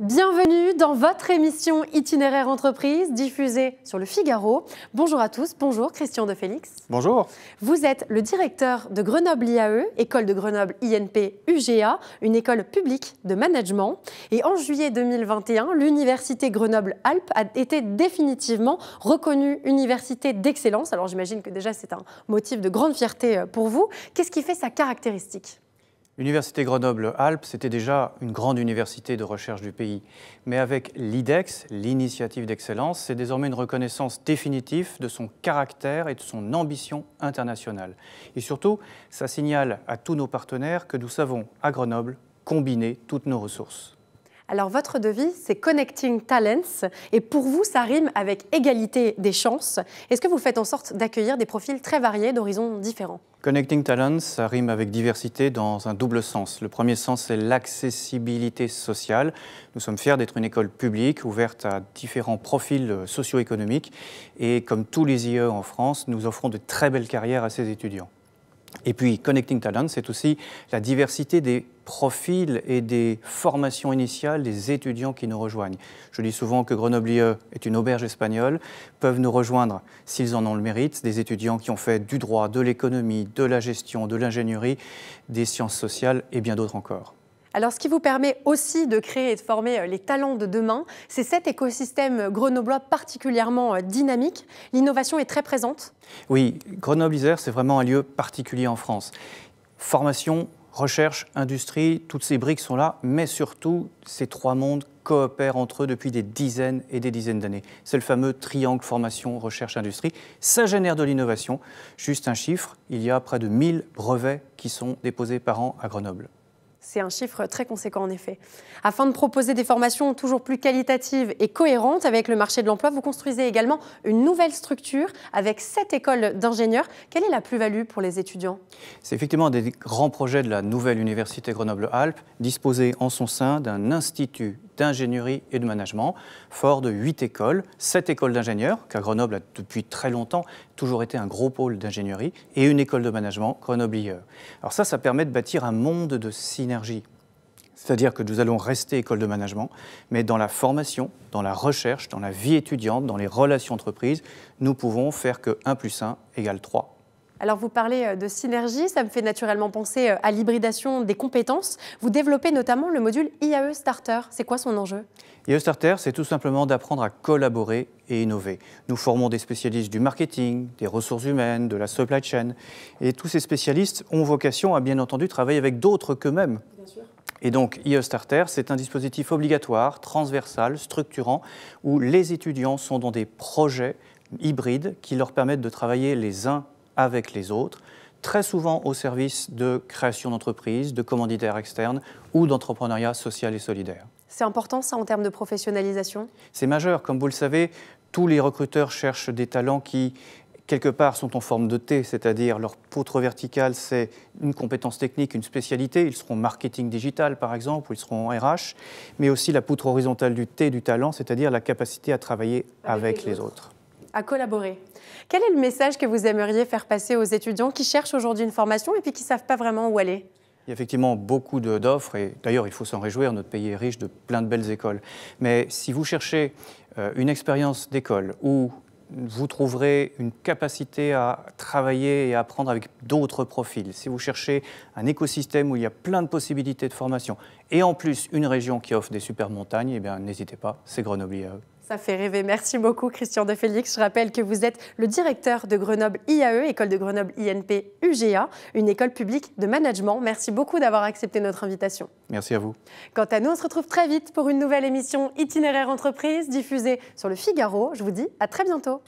Bienvenue dans votre émission Itinéraire Entreprise diffusée sur le Figaro. Bonjour à tous, bonjour Christian De Félix. Bonjour. Vous êtes le directeur de Grenoble IAE, école de Grenoble INP UGA, une école publique de management. Et en juillet 2021, l'université Grenoble-Alpes a été définitivement reconnue université d'excellence. Alors j'imagine que déjà c'est un motif de grande fierté euh, pour vous. Qu'est-ce qui fait sa caractéristique L'université Grenoble-Alpes, c'était déjà une grande université de recherche du pays. Mais avec l'IDEX, l'initiative d'excellence, c'est désormais une reconnaissance définitive de son caractère et de son ambition internationale. Et surtout, ça signale à tous nos partenaires que nous savons, à Grenoble, combiner toutes nos ressources. Alors votre devis, c'est Connecting Talents, et pour vous, ça rime avec égalité des chances. Est-ce que vous faites en sorte d'accueillir des profils très variés d'horizons différents Connecting Talents, ça rime avec diversité dans un double sens. Le premier sens, c'est l'accessibilité sociale. Nous sommes fiers d'être une école publique ouverte à différents profils socio-économiques. Et comme tous les IE en France, nous offrons de très belles carrières à ces étudiants. Et puis, Connecting Talent, c'est aussi la diversité des profils et des formations initiales des étudiants qui nous rejoignent. Je dis souvent que Grenoble e est une auberge espagnole, peuvent nous rejoindre, s'ils en ont le mérite, des étudiants qui ont fait du droit, de l'économie, de la gestion, de l'ingénierie, des sciences sociales et bien d'autres encore. Alors, ce qui vous permet aussi de créer et de former euh, les talents de demain, c'est cet écosystème grenoblois particulièrement euh, dynamique. L'innovation est très présente. Oui, Grenoble Isère, c'est vraiment un lieu particulier en France. Formation, recherche, industrie, toutes ces briques sont là, mais surtout, ces trois mondes coopèrent entre eux depuis des dizaines et des dizaines d'années. C'est le fameux triangle formation, recherche, industrie. Ça génère de l'innovation. Juste un chiffre, il y a près de 1000 brevets qui sont déposés par an à Grenoble. C'est un chiffre très conséquent en effet. Afin de proposer des formations toujours plus qualitatives et cohérentes avec le marché de l'emploi, vous construisez également une nouvelle structure avec sept écoles d'ingénieurs. Quelle est la plus-value pour les étudiants C'est effectivement un des grands projets de la nouvelle université Grenoble-Alpes, disposée en son sein d'un institut d'ingénierie et de management, fort de huit écoles, sept écoles d'ingénieurs, car Grenoble a depuis très longtemps toujours été un gros pôle d'ingénierie, et une école de management, grenoble e. Alors ça, ça permet de bâtir un monde de synergie c'est-à-dire que nous allons rester école de management, mais dans la formation, dans la recherche, dans la vie étudiante, dans les relations entreprises, nous pouvons faire que 1 plus 1 égale 3. Alors vous parlez euh, de synergie, ça me fait naturellement penser euh, à l'hybridation des compétences. Vous développez notamment le module IAE Starter. C'est quoi son enjeu IAE Starter, c'est tout simplement d'apprendre à collaborer et innover. Nous formons des spécialistes du marketing, des ressources humaines, de la supply chain. Et tous ces spécialistes ont vocation à bien entendu travailler avec d'autres qu'eux-mêmes. Et donc, IAE Starter, c'est un dispositif obligatoire, transversal, structurant, où les étudiants sont dans des projets hybrides qui leur permettent de travailler les uns avec les autres, très souvent au service de création d'entreprises, de commanditaires externes ou d'entrepreneuriat social et solidaire. C'est important ça en termes de professionnalisation C'est majeur. Comme vous le savez, tous les recruteurs cherchent des talents qui quelque part sont en forme de T, c'est-à-dire leur poutre verticale, c'est une compétence technique, une spécialité. Ils seront marketing digital, par exemple, ou ils seront RH, mais aussi la poutre horizontale du T du talent, c'est-à-dire la capacité à travailler avec, les, autres à collaborer. Quel est le message que vous aimeriez faire passer aux étudiants qui cherchent aujourd'hui une formation et puis qui ne savent pas vraiment où aller il y a effectivement beaucoup d'offres, et d'ailleurs il faut s'en réjouir, notre pays est riche de plein de belles écoles. Mais si vous cherchez euh, une expérience d'école où vous trouverez une capacité à travailler et à apprendre avec d'autres profils. Si vous cherchez un écosystème où il y a plein de possibilités de formation et en plus une région qui offre des super montagnes, eh bien n'hésitez pas, c'est Grenoble ça fait rêver. Merci beaucoup, Christian De Félix. Je rappelle que vous êtes le directeur de Grenoble IAE, école de Grenoble INP UGA, une école publique de management. Merci beaucoup d'avoir accepté notre invitation. Merci à vous. Quant à nous, on se retrouve très vite pour une nouvelle émission Itinéraire Entreprise diffusée sur le Figaro. Je vous dis à très bientôt.